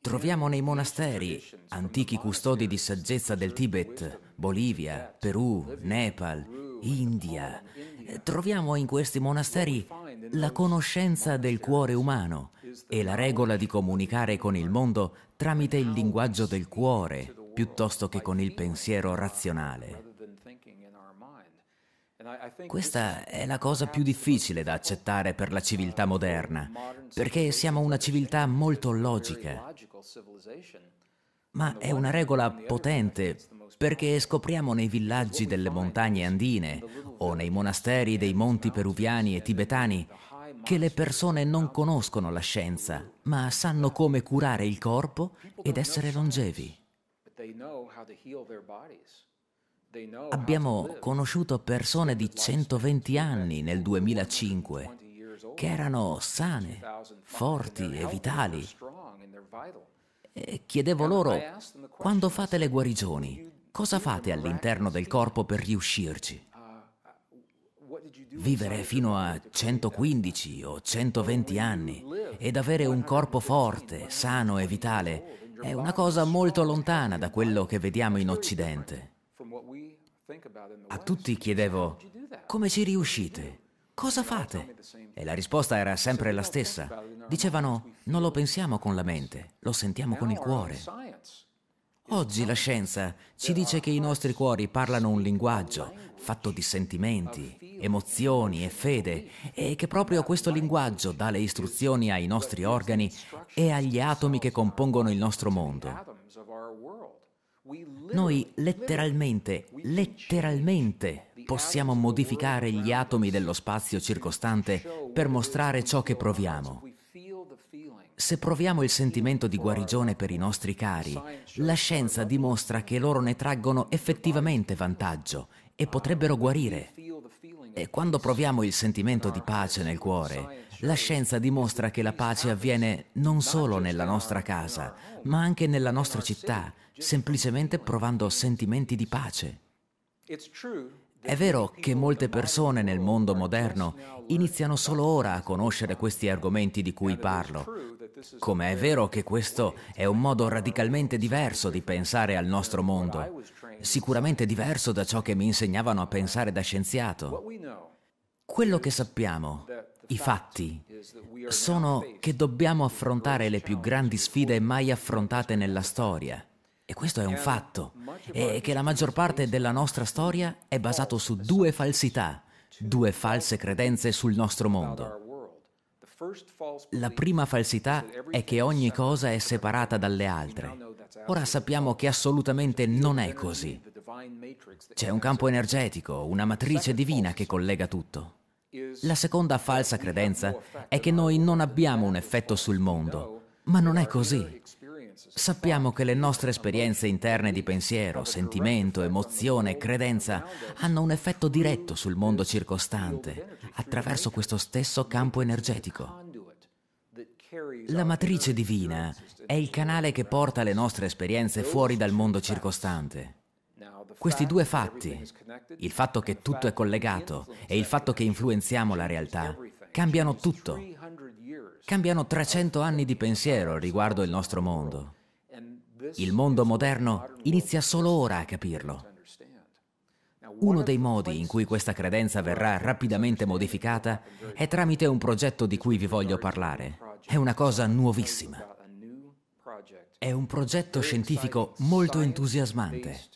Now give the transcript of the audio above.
Troviamo nei monasteri antichi custodi di saggezza del Tibet, Bolivia, Perù, Nepal, India. Troviamo in questi monasteri la conoscenza del cuore umano e la regola di comunicare con il mondo tramite il linguaggio del cuore piuttosto che con il pensiero razionale. Questa è la cosa più difficile da accettare per la civiltà moderna, perché siamo una civiltà molto logica. Ma è una regola potente perché scopriamo nei villaggi delle montagne andine o nei monasteri dei monti peruviani e tibetani che le persone non conoscono la scienza, ma sanno come curare il corpo ed essere longevi. Abbiamo conosciuto persone di 120 anni nel 2005 che erano sane, forti e vitali. E chiedevo loro, quando fate le guarigioni, cosa fate all'interno del corpo per riuscirci? Vivere fino a 115 o 120 anni ed avere un corpo forte, sano e vitale è una cosa molto lontana da quello che vediamo in Occidente. A tutti chiedevo, come ci riuscite? Cosa fate? E la risposta era sempre la stessa. Dicevano, non lo pensiamo con la mente, lo sentiamo con il cuore. Oggi la scienza ci dice che i nostri cuori parlano un linguaggio fatto di sentimenti, emozioni e fede e che proprio questo linguaggio dà le istruzioni ai nostri organi e agli atomi che compongono il nostro mondo. Noi letteralmente, letteralmente possiamo modificare gli atomi dello spazio circostante per mostrare ciò che proviamo. Se proviamo il sentimento di guarigione per i nostri cari, la scienza dimostra che loro ne traggono effettivamente vantaggio e potrebbero guarire. E quando proviamo il sentimento di pace nel cuore, la scienza dimostra che la pace avviene non solo nella nostra casa, ma anche nella nostra città, semplicemente provando sentimenti di pace. È vero che molte persone nel mondo moderno iniziano solo ora a conoscere questi argomenti di cui parlo, come è vero che questo è un modo radicalmente diverso di pensare al nostro mondo sicuramente diverso da ciò che mi insegnavano a pensare da scienziato. Quello che sappiamo, i fatti, sono che dobbiamo affrontare le più grandi sfide mai affrontate nella storia. E questo è un fatto. E che la maggior parte della nostra storia è basata su due falsità, due false credenze sul nostro mondo. La prima falsità è che ogni cosa è separata dalle altre. Ora sappiamo che assolutamente non è così. C'è un campo energetico, una matrice divina che collega tutto. La seconda falsa credenza è che noi non abbiamo un effetto sul mondo, ma non è così. Sappiamo che le nostre esperienze interne di pensiero, sentimento, emozione credenza hanno un effetto diretto sul mondo circostante, attraverso questo stesso campo energetico. La matrice divina è il canale che porta le nostre esperienze fuori dal mondo circostante. Questi due fatti, il fatto che tutto è collegato e il fatto che influenziamo la realtà, cambiano tutto cambiano 300 anni di pensiero riguardo il nostro mondo. Il mondo moderno inizia solo ora a capirlo. Uno dei modi in cui questa credenza verrà rapidamente modificata è tramite un progetto di cui vi voglio parlare. È una cosa nuovissima. È un progetto scientifico molto entusiasmante.